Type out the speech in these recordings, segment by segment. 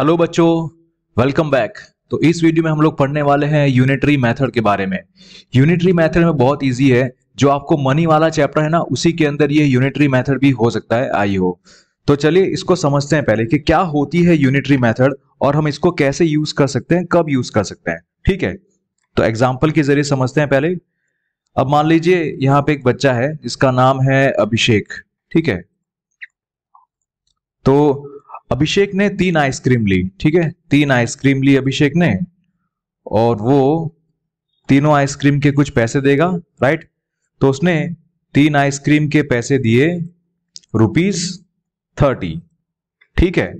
Hello बच्चों welcome back तो इस वीडियो में हम लोग पढ़ने वाले हैं यूनिटरी मेथड के बारे में यूनिटरी मेथड में बहुत इजी है जो आपको मनी वाला चैप्टर है ना उसी के अंदर ये यूनिटरी मेथड भी हो सकता है आई हो तो चलिए इसको समझते हैं पहले कि क्या होती है यूनिटरी मेथड और हम इसको कैसे यूज कर सकते हैं कब यूज कर सकते हैं ठीक है तो एग्जाम्पल के जरिए समझते हैं पहले अब मान लीजिए यहाँ पे एक बच्चा है जिसका नाम है अभिषेक ठीक है तो अभिषेक ने तीन आइसक्रीम ली ठीक है तीन आइसक्रीम ली अभिषेक ने और वो तीनों आइसक्रीम के कुछ पैसे देगा राइट तो उसने तीन आइसक्रीम के पैसे दिए रुपीज थर्टी ठीक है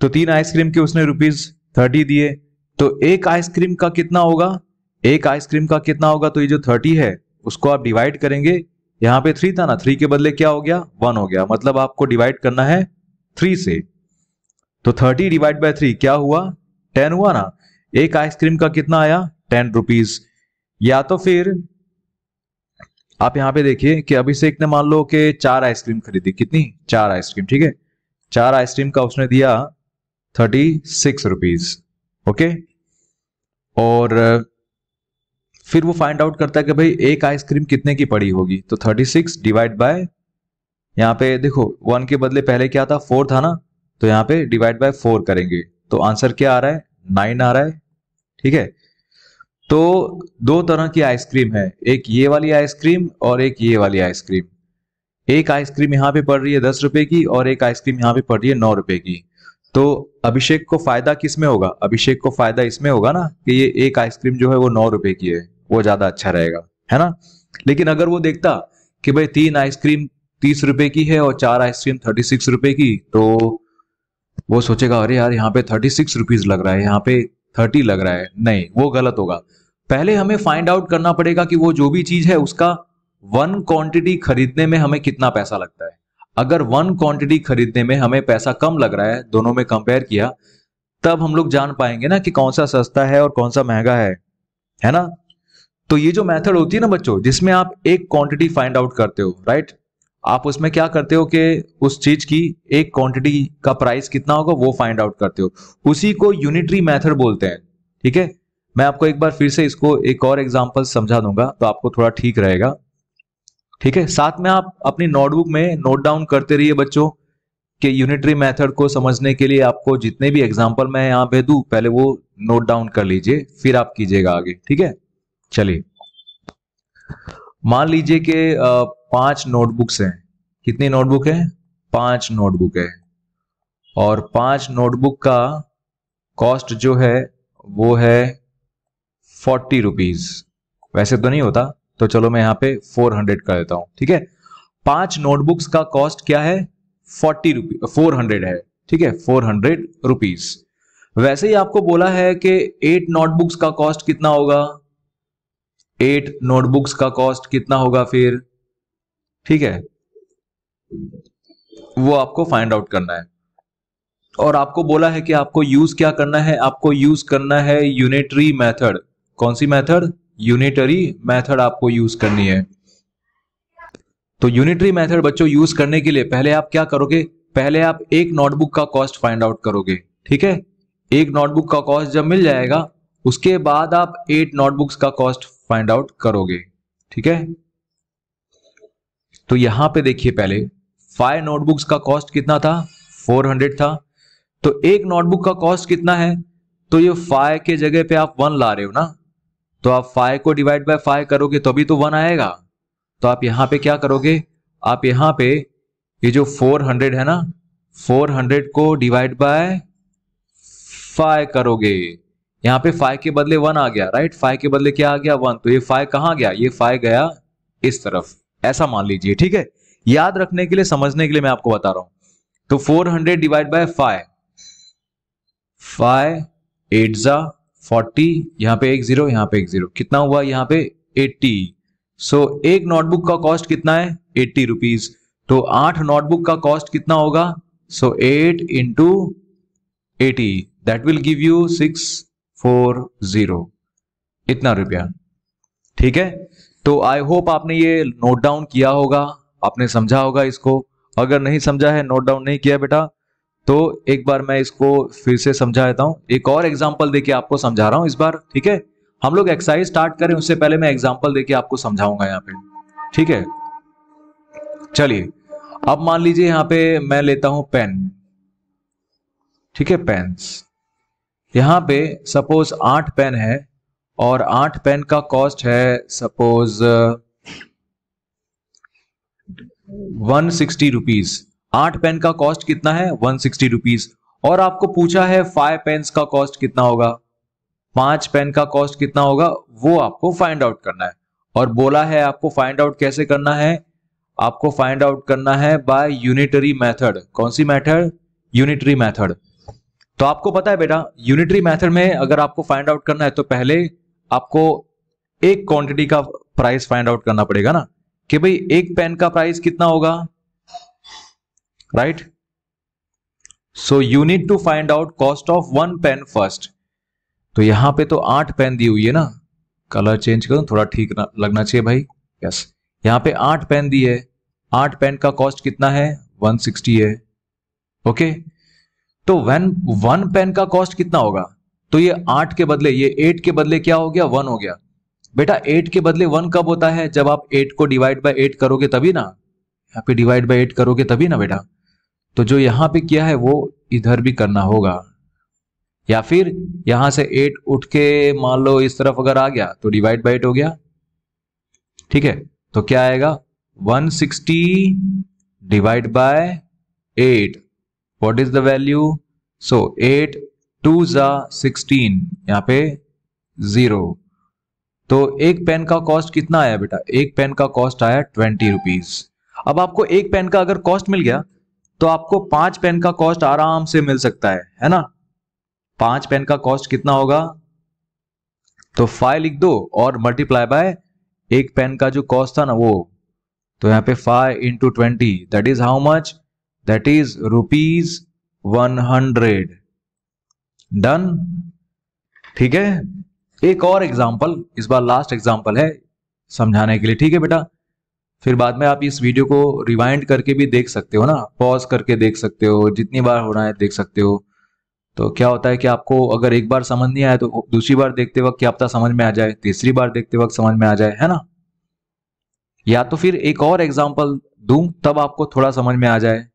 तो तीन आइसक्रीम के उसने रुपीज थर्टी दिए तो एक आइसक्रीम का कितना होगा एक आइसक्रीम का कितना होगा तो ये जो थर्टी है उसको आप डिवाइड करेंगे यहां पे थ्री था ना थ्री के बदले क्या हो गया वन हो गया मतलब आपको डिवाइड करना है थ्री से तो थर्टी डिवाइड बाय थ्री क्या हुआ टेन हुआ ना एक आइसक्रीम का कितना आया टेन रुपीज या तो फिर आप यहां पे देखिए कि अभिषेक ने मान लो कि चार आइसक्रीम खरीदी कितनी चार आइसक्रीम ठीक है चार आइसक्रीम का उसने दिया थर्टी सिक्स रुपीज ओके और फिर वो फाइंड आउट करता है कि भाई एक आइसक्रीम कितने की पड़ी होगी तो थर्टी सिक्स डिवाइड बाय यहाँ पे देखो वन के बदले पहले क्या था फोर था ना तो यहाँ पे डिवाइड बाय फोर करेंगे तो आंसर क्या आ रहा है नाइन आ रहा है ठीक है तो दो तरह की आइसक्रीम है एक ये वाली आइसक्रीम और एक ये वाली आइसक्रीम एक आइसक्रीम यहाँ पे पड़ रही है दस रुपए की और एक आइसक्रीम यहाँ पे पड़ रही है नौ रुपए की तो अभिषेक को फायदा किस में होगा अभिषेक को फायदा इसमें होगा ना कि ये एक आइसक्रीम जो है वो नौ रुपए की है वो ज्यादा अच्छा रहेगा है ना लेकिन अगर वो देखता कि भाई तीन आइसक्रीम तीस रुपए की है और चार आइसक्रीम थर्टी सिक्स रुपए की तो वो सोचेगा अरे यार यहाँ पे थर्टी सिक्स रुपीज लग रहा है यहाँ पे थर्टी लग रहा है नहीं वो गलत होगा पहले हमें फाइंड आउट करना पड़ेगा कि वो जो भी चीज है उसका वन क्वांटिटी खरीदने में हमें कितना पैसा लगता है अगर वन क्वांटिटी खरीदने में हमें पैसा कम लग रहा है दोनों में कंपेयर किया तब हम लोग जान पाएंगे ना कि कौन सा सस्ता है और कौन सा महंगा है है ना तो ये जो मेथड होती है ना बच्चों जिसमें आप एक क्वांटिटी फाइंड आउट करते हो राइट आप उसमें क्या करते हो कि उस चीज की एक क्वांटिटी का प्राइस कितना होगा वो फाइंड आउट करते हो उसी को यूनिटरी मेथड बोलते हैं ठीक है मैं आपको एक बार फिर से इसको एक और एग्जाम्पल समझा दूंगा तो आपको थोड़ा ठीक रहेगा ठीक है साथ में आप अपनी नोटबुक में नोट डाउन करते रहिए बच्चों के यूनिटरी मैथड को समझने के लिए आपको जितने भी एग्जाम्पल मैं यहाँ पे दू पहले वो नोट डाउन कर लीजिए फिर आप कीजिएगा आगे ठीक है चलिए मान लीजिए कि पांच नोटबुक्स हैं कितनी नोटबुक है पांच नोटबुक है और पांच नोटबुक का कॉस्ट जो है वो है फोर्टी रुपीज वैसे तो नहीं होता तो चलो मैं यहां पे फोर हंड्रेड कर देता हूं ठीक है पांच नोटबुक्स का कॉस्ट क्या है फोर्टी रुपी फोर हंड्रेड है ठीक है फोर हंड्रेड रुपीज वैसे ही आपको बोला है कि एट नोटबुक्स का कॉस्ट कितना होगा एट नोटबुक्स का कॉस्ट कितना होगा फिर ठीक है वो आपको फाइंड आउट करना है और आपको बोला है कि आपको यूज क्या करना है आपको यूज करना है यूनिटरी मेथड कौन सी मेथड यूनिटरी मेथड आपको यूज करनी है तो यूनिटरी मेथड बच्चों यूज करने के लिए पहले आप क्या करोगे पहले आप एक नोटबुक का कॉस्ट फाइंड आउट करोगे ठीक है एक नोटबुक का कॉस्ट जब मिल जाएगा उसके बाद आप एट नोटबुक्स का कॉस्ट फाइंड आउट करोगे ठीक है तो यहां पे देखिए पहले फाइव नोटबुक्स का कॉस्ट कितना था 400 था तो एक नोटबुक का कॉस्ट कितना है तो ये फाइव के जगह पे आप वन ला रहे हो ना तो आप फाइव को डिवाइड बाय फाइव करोगे तभी तो, तो वन आएगा तो आप यहां पे क्या करोगे आप यहां पे ये जो 400 है ना 400 को डिवाइड बाय फाइव करोगे यहाँ पे फाइव के बदले वन आ गया राइट फाइव के बदले क्या आ गया वन तो ये फाइव कहाँ गया ये फाइव गया इस तरफ ऐसा मान लीजिए ठीक है याद रखने के लिए समझने के लिए मैं आपको बता रहा हूं तो 400 hundred divide by five five eight जा फोर्टी यहां पे एक जीरो यहां पे एक जीरो कितना हुआ यहां पे एट्टी सो so, एक नोटबुक का कॉस्ट कितना है एट्टी रुपीज तो आठ नोटबुक का कॉस्ट कितना होगा so eight into eighty that will give you six four zero इतना रुपया ठीक है तो आई होप आपने ये नोट डाउन किया होगा आपने समझा होगा इसको अगर नहीं समझा है नोट डाउन नहीं किया बेटा तो एक बार मैं इसको फिर से समझा देता हूँ एक और एग्जाम्पल देके आपको समझा रहा हूँ इस बार ठीक है हम लोग एक्सरसाइज स्टार्ट करें उससे पहले मैं एग्जाम्पल देके आपको समझाऊंगा यहाँ पे ठीक है चलिए अब मान लीजिए यहाँ पे मैं लेता हूं पेन ठीक है पेन यहां पे सपोज आठ पेन है और आठ पेन का कॉस्ट है सपोज वन सिक्सटी रुपीज आठ पेन का कॉस्ट कितना है वन सिक्सटी रुपीज और आपको पूछा है फाइव पेन का कॉस्ट कितना होगा पांच पेन का कॉस्ट कितना होगा वो आपको फाइंड आउट करना है और बोला है आपको फाइंड आउट कैसे करना है आपको फाइंड आउट करना है बाय यूनिटरी मेथड कौन सी मेथड यूनिटरी मेथड तो आपको पता है बेटा यूनिटरी मेथड में अगर आपको फाइंड आउट करना है तो पहले आपको एक क्वांटिटी का प्राइस फाइंड आउट करना पड़ेगा ना कि भाई एक पेन का प्राइस कितना होगा right so you need to find out cost of one pen first तो यहां पे तो आठ पेन दी हुई है ना कलर चेंज करो थोड़ा ठीक लगना चाहिए भाई यस yes. यहां पे आठ पेन दी है आठ पेन का कॉस्ट कितना है 160 है ओके okay? तो वन वन पेन का कॉस्ट कितना होगा तो ये आठ के बदले ये एट के बदले क्या हो गया वन हो गया बेटा एट के बदले वन कब होता है जब आप एट को डिवाइड बाय एट करोगे तभी ना यहाँ पे डिवाइड बाय एट करोगे तभी ना बेटा तो जो यहाँ पे किया है वो इधर भी करना होगा या फिर यहां से एट उठ के मान लो इस तरफ अगर आ गया तो डिवाइड बाई एट हो गया ठीक है तो क्या आएगा one sixty divide by eight what is the value so eight two ज़ा सिक्सटीन यहाँ पे ज़ीरो तो एक पेन का कॉस्ट कितना आया बेटा एक पेन का कॉस्ट आया ट्वेंटी रुपीज़ अब आपको एक पेन का अगर कॉस्ट मिल गया तो आपको पांच पेन का कॉस्ट आराम से मिल सकता है है ना पांच पेन का कॉस्ट कितना होगा तो फाइव लिख दो और मल्टीप्लाई बाय एक पेन का जो कॉस्ट था ना वो तो यहाँ पे five into twenty that is how much that is rupees one hundred done ठीक है एक और एग्जाम्पल इस बार लास्ट एग्जाम्पल है समझाने के लिए ठीक है बेटा फिर बाद में आप इस वीडियो को रिवाइंड करके भी देख सकते हो ना पॉज करके देख सकते हो जितनी बार होना है देख सकते हो तो क्या होता है कि आपको अगर एक बार समझ नहीं आया तो दूसरी बार देखते वक्त क्या आपका समझ में आ जाए तीसरी बार देखते वक्त समझ में आ जाए है ना या तो फिर एक और एग्जाम्पल दू तब आपको थोड़ा समझ में आ जाए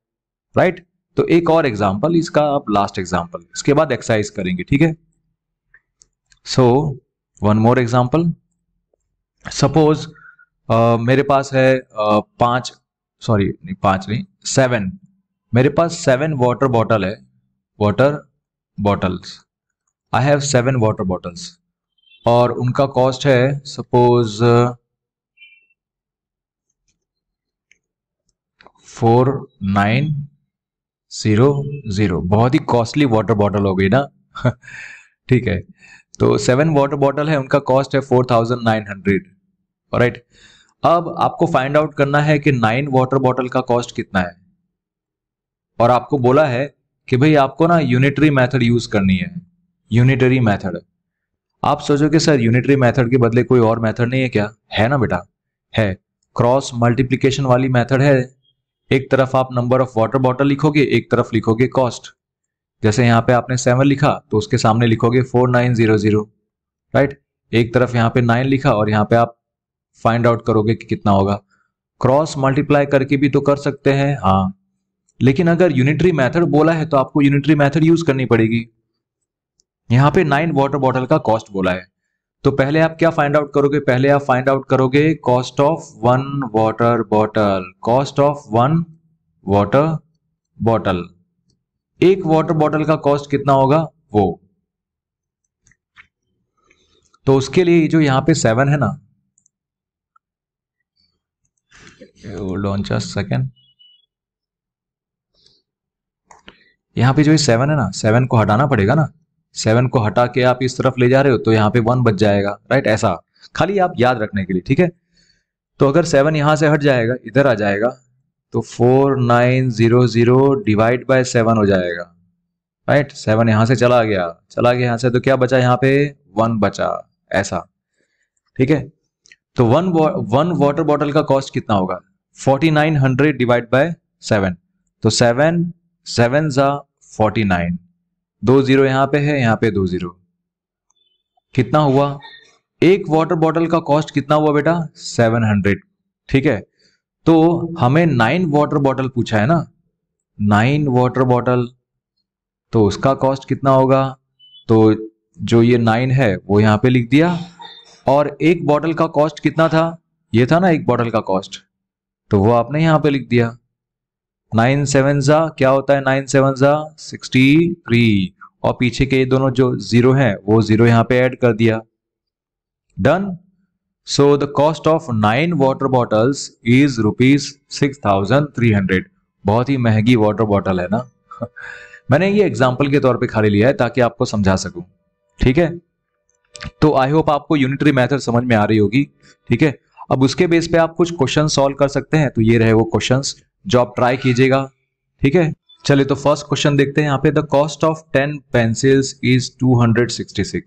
राइट तो एक और एग्जाम्पल इसका आप लास्ट एग्जाम्पल इसके बाद एक्सरसाइज करेंगे ठीक है so one more example suppose मेरे पास है uh, पांच सॉरी नहीं पांच नहीं सेवन मेरे पास सेवन वाटर बॉटल है water bottles I have seven water bottles और उनका कॉस्ट है suppose four nine zero zero बहुत ही कॉस्टली वाटर बॉटल हो गई ना ठीक है तो सेवन वाटर बॉटल है उनका कॉस्ट है four thousand nine hundred right अब आपको फाइंड आउट करना है कि नाइन वाटर बॉटल का कॉस्ट कितना है और आपको बोला है कि भाई आपको ना यूनिटरी मेथड यूज करनी है यूनिटरी मेथड आप सोचो कि सर यूनिटरी मेथड के बदले कोई और मेथड नहीं है क्या है ना बेटा है क्रॉस मल्टीप्लीकेशन वाली मेथड है एक तरफ आप नंबर ऑफ वाटर बॉटल लिखोगे एक तरफ लिखोगे कॉस्ट जैसे यहाँ पे आपने सेवन लिखा तो उसके सामने लिखोगे four nine zero zero right एक तरफ यहाँ पे नाइन लिखा और यहाँ पे आप फाइंड आउट करोगे कि कितना होगा क्रॉस मल्टीप्लाई करके भी तो कर सकते हैं हाँ लेकिन अगर यूनिटरी मैथड बोला है तो आपको यूनिटरी मैथड यूज करनी पड़ेगी यहाँ पे नाइन वाटर बॉटल का कॉस्ट बोला है तो पहले आप क्या फाइंड आउट करोगे पहले आप फाइंड आउट करोगे cost of one water bottle cost of one water bottle एक वाटर बॉटल का कॉस्ट कितना होगा वो तो उसके लिए जो यहां पे सेवन है ना होल्ड जस्ट सेकेंड यहां पे जो ये सेवन है ना सेवन को हटाना पड़ेगा ना सेवन को हटा के आप इस तरफ ले जा रहे हो तो यहाँ पे वन बच जाएगा राइट ऐसा खाली आप याद रखने के लिए ठीक है तो अगर सेवन यहाँ से हट जाएगा इधर आ जाएगा तो four nine zero zero divide by seven हो जाएगा राइट सेवन यहाँ से चला गया चला गया यहाँ से तो क्या बचा यहाँ पे वन बचा ऐसा ठीक है तो वन वन वाटर बॉटल का कॉस्ट कितना होगा forty nine hundred divide by seven तो सेवन सेवन जा फोर्टी नाइन दो जीरो यहां पे है यहां पे दो जीरो कितना हुआ एक वाटर बॉटल का कॉस्ट कितना हुआ बेटा सेवन हंड्रेड ठीक है तो हमें नाइन वाटर बॉटल पूछा है ना नाइन वाटर बॉटल तो उसका कॉस्ट कितना होगा तो जो ये नाइन है वो यहाँ पे लिख दिया और एक बॉटल का कॉस्ट कितना था ये था ना एक बॉटल का कॉस्ट तो वो आपने यहाँ पे लिख दिया नाइन सेवन जा क्या होता है नाइन सेवन जा सिक्सटी थ्री और पीछे के ये दोनों जो जीरो हैं वो जीरो यहां पे ऐड कर दिया done so the cost of nine water bottles is rupees six thousand three hundred बहुत ही महंगी वाटर बॉटल है ना मैंने ये एग्जाम्पल के तौर पे खाली लिया है ताकि आपको समझा सकूं ठीक है तो आई होप आपको यूनिटरी मैथड समझ में आ रही होगी ठीक है अब उसके बेस पे आप कुछ क्वेश्चन सॉल्व कर सकते हैं तो ये रहे वो क्वेश्चन जो आप ट्राई कीजिएगा ठीक है चलिए तो फर्स्ट क्वेश्चन देखते हैं यहाँ पे the cost of ten pencils is 266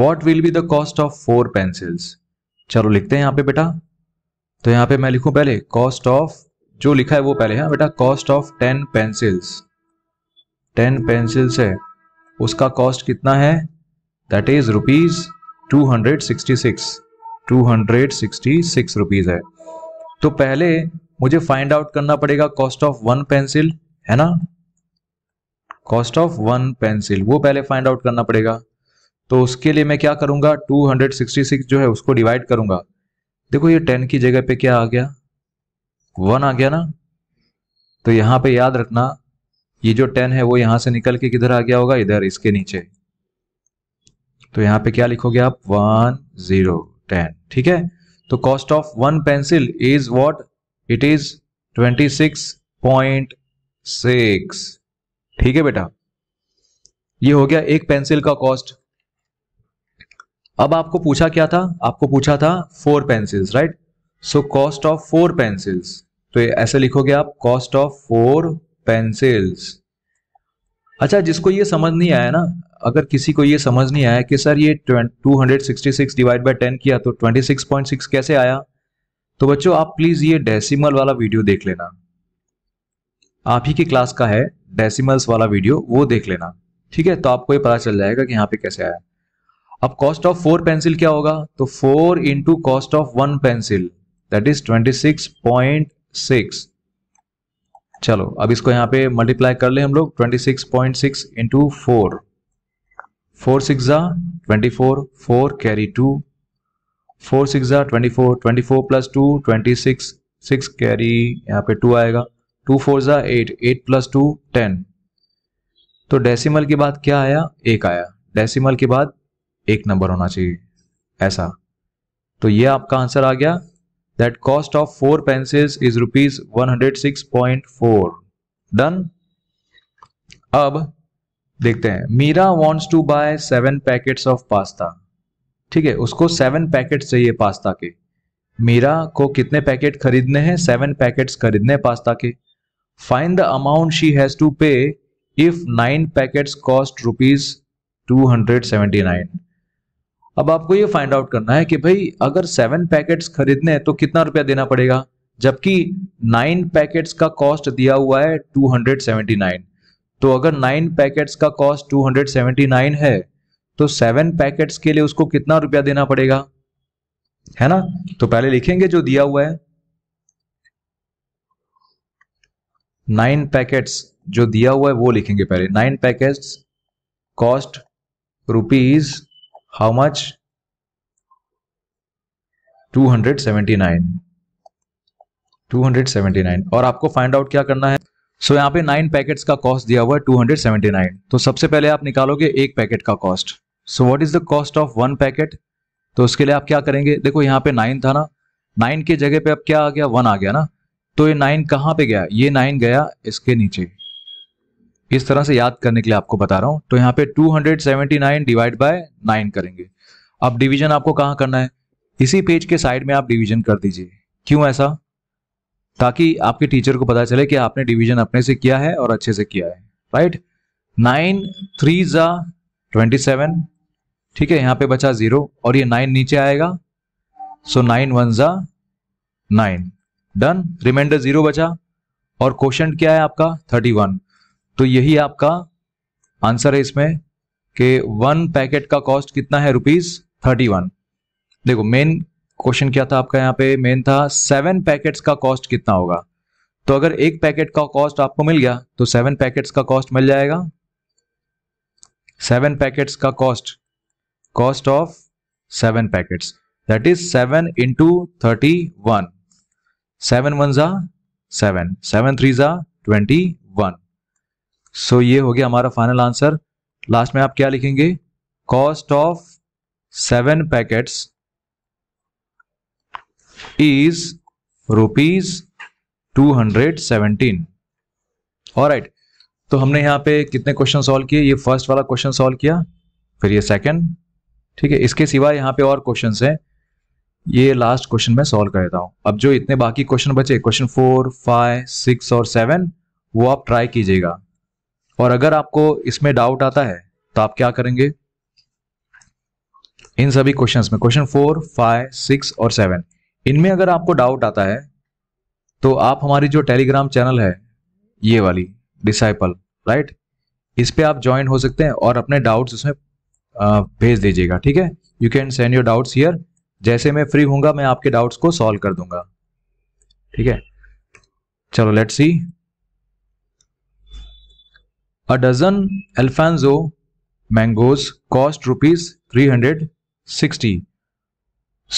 what will be the cost of four pencils चलो लिखते हैं यहाँ पे बेटा तो यहाँ पे मैं लिखूं पहले कॉस्ट ऑफ जो लिखा है वो पहले है हाँ बेटा cost of ten pencils ten pencils है उसका कॉस्ट कितना है that is rupees two hundred sixty six two hundred sixty six rupees है तो पहले मुझे फाइंड आउट करना पड़ेगा कॉस्ट ऑफ वन पेंसिल है ना कॉस्ट ऑफ वन पेंसिल वो पहले फाइंड आउट करना पड़ेगा तो उसके लिए मैं क्या करूंगा 266 जो है उसको डिवाइड करूंगा देखो ये 10 की जगह पे क्या आ गया वन आ गया ना तो यहाँ पे याद रखना ये जो 10 है वो यहां से निकल के किधर आ गया होगा इधर इसके नीचे तो यहाँ पे क्या लिखोगे आप वन जीरो टेन ठीक है तो cost of one pencil is what it is twenty six point six ठीक है बेटा ये हो गया एक पेंसिल का कॉस्ट अब आपको पूछा क्या था आपको पूछा था four pencils right so cost of four pencils तो ऐसे लिखोगे आप कॉस्ट ऑफ फोर पेंसिल्स अच्छा जिसको ये समझ नहीं आया ना अगर किसी को ये समझ नहीं आया कि सर ये 266 डिवाइड बाय 10 किया तो 26.6 कैसे आया तो बच्चों आप प्लीज ये डेसिमल वाला वीडियो देख लेना आप ही की क्लास का है डेसिमल्स वाला वीडियो वो देख लेना ठीक है तो आपको ये पता चल जाएगा कि यहाँ पे कैसे आया अब कॉस्ट ऑफ फोर पेंसिल क्या होगा तो four into cost of one pencil that is twenty six point six चलो अब इसको यहाँ पे मल्टीप्लाई कर ले हम लोग twenty six point six into four four six जा twenty four four carry two four six जा twenty four twenty four plus two twenty six six carry यहाँ पे टू आएगा टू फोर ज़ा eight eight plus two ten तो decimal के बाद क्या आया एक आया डेसिमल के बाद एक नंबर होना चाहिए ऐसा तो ये आपका आंसर आ गया that cost of four pencils is rupees one hundred six point four done अब देखते हैं Meera wants to buy seven packets of pasta ठीक है उसको सेवन पैकेट चाहिए पास्ता के मीरा को कितने पैकेट खरीदने हैं सेवन पैकेट्स खरीदने पास्ता के the amount she has to pay if nine packet cost rupees two hundred seventy nine अब आपको ये फाइंड आउट करना है कि भाई अगर सेवन पैकेट्स खरीदने हैं तो कितना रुपया देना पड़ेगा जबकि नाइन पैकेट्स का कॉस्ट दिया हुआ है 279 तो अगर नाइन पैकेट्स का कॉस्ट 279 है तो सेवन पैकेट्स के लिए उसको कितना रुपया देना पड़ेगा है ना तो पहले लिखेंगे जो दिया हुआ है नाइन पैकेट्स जो दिया हुआ है वो लिखेंगे पहले nine packets cost rupees how much 279 279 और आपको फाइंड आउट क्या करना है सो so, यहाँ पे नाइन पैकेट्स का कॉस्ट दिया हुआ है 279 तो सबसे पहले आप निकालोगे एक पैकेट का cost so what is the cost of one packet तो उसके लिए आप क्या करेंगे देखो यहाँ पे नाइन था ना नाइन की जगह पे अब क्या आ गया वन आ गया ना तो ये नाइन कहां पे गया ये नाइन गया इसके नीचे इस तरह से याद करने के लिए आपको बता रहा हूं तो यहां पे 279 डिवाइड बाय नाइन करेंगे अब डिवीजन आपको कहां करना है इसी पेज के साइड में आप डिवीजन कर दीजिए क्यों ऐसा ताकि आपके टीचर को पता चले कि आपने डिवीजन अपने से किया है और अच्छे से किया है राइट नाइन थ्री जा ट्वेंटी सेवन ठीक है यहां पे बचा जीरो और ये नाइन नीचे आएगा सो नाइन वन जा नाइन डन रिमाइंडर जीरो बचा और क्वेश्चन क्या है आपका थर्टी वन तो यही आपका आंसर है इसमें कि वन पैकेट का कॉस्ट कितना है रुपीज थर्टी वन देखो मेन क्वेश्चन क्या था आपका यहाँ पे मेन था सेवन पैकेट्स का कॉस्ट कितना होगा तो अगर एक पैकेट का कॉस्ट आपको मिल गया तो सेवन पैकेट्स का कॉस्ट मिल जाएगा सेवन पैकेट्स का cost cost of seven packets that is seven into thirty one seven one ज़ा सेवन सेवन थ्री ज़ा ट्वेंटी वन सो ये हो गया हमारा फाइनल आंसर लास्ट में आप क्या लिखेंगे cost of seven packets is rupees two hundred seventeen और राइट तो हमने यहां पे कितने क्वेश्चन सॉल्व किए ये फर्स्ट वाला क्वेश्चन सॉल्व किया फिर ये सेकंड ठीक है इसके सिवा यहां पे और क्वेश्चन हैं ये लास्ट क्वेश्चन मैं सॉल्व कर देता हूँ अब जो इतने बाकी क्वेश्चन बचे क्वेश्चन फोर फाइव सिक्स और सेवन वो आप ट्राई कीजिएगा और अगर आपको इसमें डाउट आता है तो आप क्या करेंगे इन सभी क्वेश्चंस में क्वेश्चन फोर फाइव सिक्स और सेवन इनमें अगर आपको डाउट आता है तो आप हमारी जो टेलीग्राम चैनल है ये वाली डिसाइपल राइट इस पर आप ज्वाइन हो सकते हैं और अपने डाउट्स उसमें भेज दीजिएगा ठीक है you can send your doubts here जैसे मैं फ्री हूंगा मैं आपके डाउट्स को सॉल्व कर दूंगा ठीक है चलो let see a dozen alphonso mangoes cost rupees three hundred sixty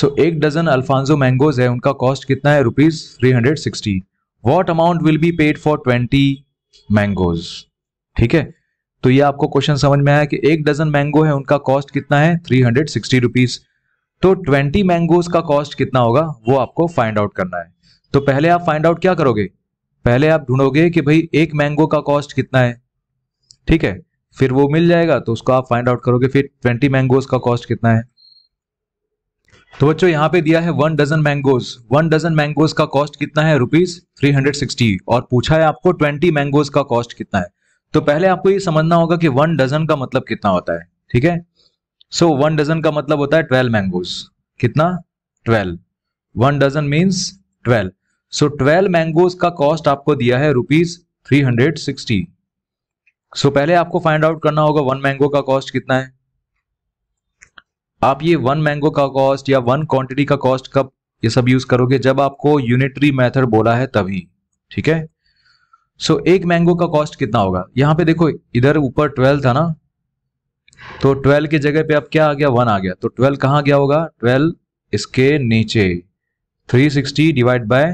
so एक डजन अल्फांजो मैंगोज है उनका कॉस्ट कितना है rupees three hundred sixty what amount will be paid for twenty mangoes ठीक है तो ये आपको क्वेश्चन समझ में आया कि एक डजन मैंगो है उनका कॉस्ट कितना है थ्री हंड्रेड सिक्सटी रुपीज़ तो 20 मैंगोज का कॉस्ट कितना होगा वो आपको फाइंड आउट करना है तो पहले आप फाइंड आउट क्या करोगे पहले आप ढूंढोगे कि भाई एक मैंगो का कॉस्ट कितना है ठीक है फिर वो मिल जाएगा तो उसको आप फाइंड आउट करोगे फिर ट्वेंटी मैंगोज का कॉस्ट कितना है तो बच्चों यहाँ पे दिया है one dozen mangoes one dozen mangoes का कॉस्ट कितना है रुपीज थ्री हंड्रेड सिक्सटी और पूछा है आपको ट्वेंटी मैंगोज का कॉस्ट कितना है तो पहले आपको ये समझना होगा कि वन डजन का मतलब कितना होता है ठीक है सो वन डजन का मतलब होता है ट्वेल्व मैंगोज कितना twelve one dozen means twelve so twelve mangoes का कॉस्ट आपको दिया है rupees three hundred sixty so पहले आपको फाइंड आउट करना होगा वन मैंगो का कॉस्ट कितना है आप ये वन मैंगो का कॉस्ट या वन क्वांटिटी का कॉस्ट कब ये सब यूज करोगे जब आपको यूनिटरी मेथड बोला है तभी ठीक है सो so, एक मैंगो का कॉस्ट कितना होगा यहां पे देखो इधर ऊपर ट्वेल्व था ना तो ट्वेल्व की जगह पे अब क्या आ गया वन आ गया तो ट्वेल्व कहाँ गया होगा ट्वेल्व इसके नीचे three sixty divide by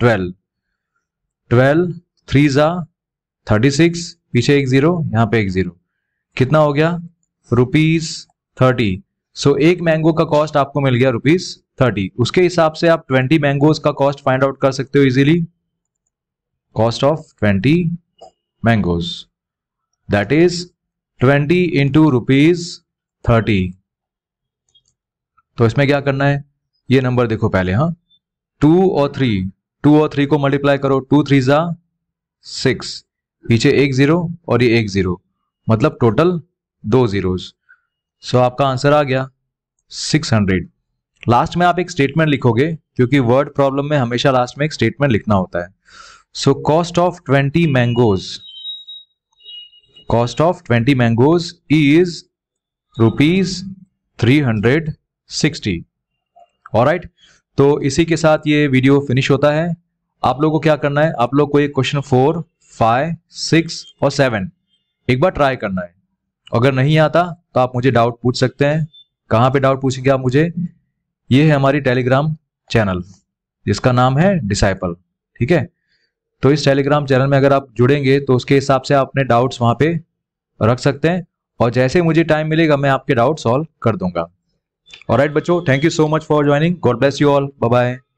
twelve twelve three जा थर्टी सिक्स पीछे एक जीरो यहाँ पे एक जीरो कितना हो गया रुपीज थर्टी सो एक मैंगो का कॉस्ट आपको मिल गया रुपीज थर्टी उसके हिसाब से आप ट्वेंटी मैंगोज का कॉस्ट फाइंड आउट कर सकते हो easily cost of twenty mangoes that is twenty into rupees thirty तो इसमें क्या करना है ये नंबर देखो पहले हाँ टू और थ्री टू और थ्री को मल्टीप्लाई करो टू थ्री जा सिक्स पीछे एक जीरो और ये एक जीरो मतलब टोटल दो जीरो सो आपका आंसर आ गया सिक्स हंड्रेड लास्ट में आप एक स्टेटमेंट लिखोगे क्योंकि वर्ड प्रॉब्लम में हमेशा लास्ट में एक स्टेटमेंट लिखना होता है so cost of twenty mangoes twenty mangoes is rupees three hundred sixty और राइट तो इसी के साथ ये वीडियो फिनिश होता है आप लोगों को क्या करना है आप लोग को ये क्वेश्चन फोर फाइव सिक्स और सेवन एक बार ट्राई करना है अगर नहीं आता तो आप मुझे डाउट पूछ सकते हैं कहाँ पे डाउट पूछेंगे आप मुझे ये है हमारी टेलीग्राम चैनल जिसका नाम है डिसाइपल ठीक है तो इस टेलीग्राम चैनल में अगर आप जुड़ेंगे तो उसके हिसाब से आप अपने डाउट्स वहां पे रख सकते हैं और जैसे मुझे टाइम मिलेगा मैं आपके डाउट सॉल्व कर दूंगा और राइट बच्चों thank you so much for joining God bless you all bye